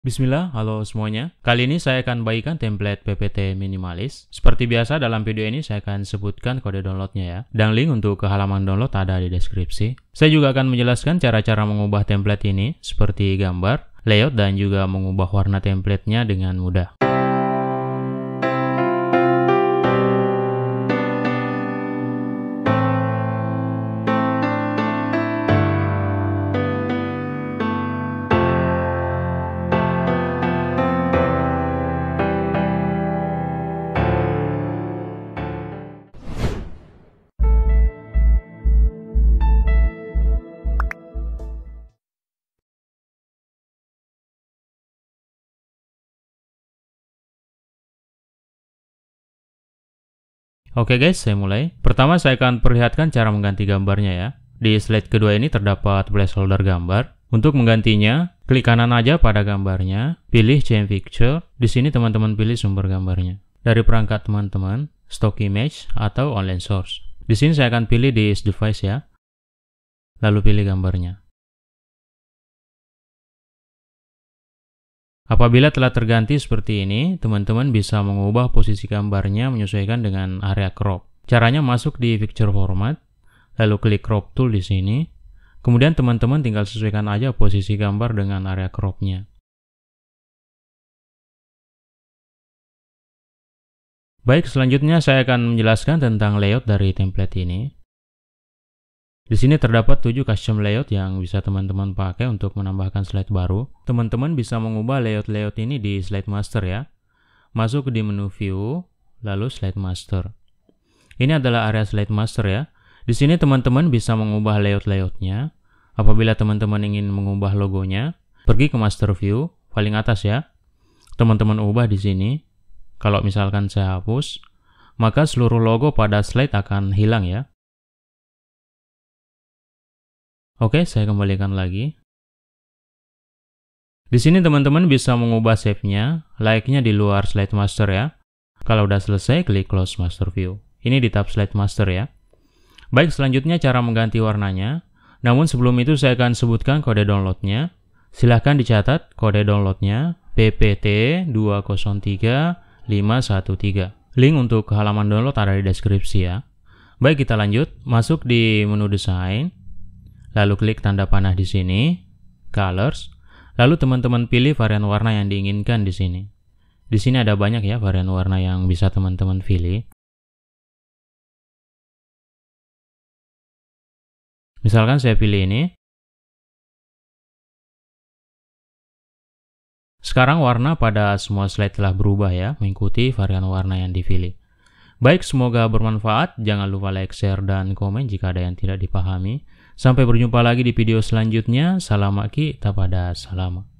Bismillah, halo semuanya. Kali ini saya akan bagikan template PPT minimalis. Seperti biasa dalam video ini saya akan sebutkan kode downloadnya ya. Dan link untuk ke halaman download ada di deskripsi. Saya juga akan menjelaskan cara-cara mengubah template ini, seperti gambar, layout, dan juga mengubah warna templatenya dengan mudah. Oke guys, saya mulai. Pertama saya akan perlihatkan cara mengganti gambarnya ya. Di slide kedua ini terdapat placeholder gambar. Untuk menggantinya, klik kanan aja pada gambarnya, pilih change picture. Di sini teman-teman pilih sumber gambarnya. Dari perangkat teman-teman, stock image atau online source. Di sini saya akan pilih this device ya. Lalu pilih gambarnya. Apabila telah terganti seperti ini, teman-teman bisa mengubah posisi gambarnya menyesuaikan dengan area crop. Caranya masuk di picture format, lalu klik crop tool di sini. Kemudian teman-teman tinggal sesuaikan aja posisi gambar dengan area cropnya. Baik, selanjutnya saya akan menjelaskan tentang layout dari template ini. Di sini terdapat 7 custom layout yang bisa teman-teman pakai untuk menambahkan slide baru. Teman-teman bisa mengubah layout-layout ini di slide master ya. Masuk di menu view, lalu slide master. Ini adalah area slide master ya. Di sini teman-teman bisa mengubah layout-layoutnya. Apabila teman-teman ingin mengubah logonya, pergi ke master view, paling atas ya. Teman-teman ubah di sini. Kalau misalkan saya hapus, maka seluruh logo pada slide akan hilang ya. Oke, saya kembalikan lagi. Di sini teman-teman bisa mengubah shape-nya, like-nya di luar slide master ya. Kalau udah selesai, klik close master view. Ini di tab slide master ya. Baik, selanjutnya cara mengganti warnanya. Namun sebelum itu saya akan sebutkan kode downloadnya. Silahkan dicatat kode downloadnya ppt 203513. Link untuk halaman download ada di deskripsi ya. Baik, kita lanjut. Masuk di menu desain lalu klik tanda panah di sini, colors, lalu teman-teman pilih varian warna yang diinginkan di sini. Di sini ada banyak ya varian warna yang bisa teman-teman pilih. Misalkan saya pilih ini. Sekarang warna pada semua slide telah berubah ya, mengikuti varian warna yang dipilih. Baik, semoga bermanfaat. Jangan lupa like, share, dan komen jika ada yang tidak dipahami. Sampai berjumpa lagi di video selanjutnya. Salam aki, pada salam.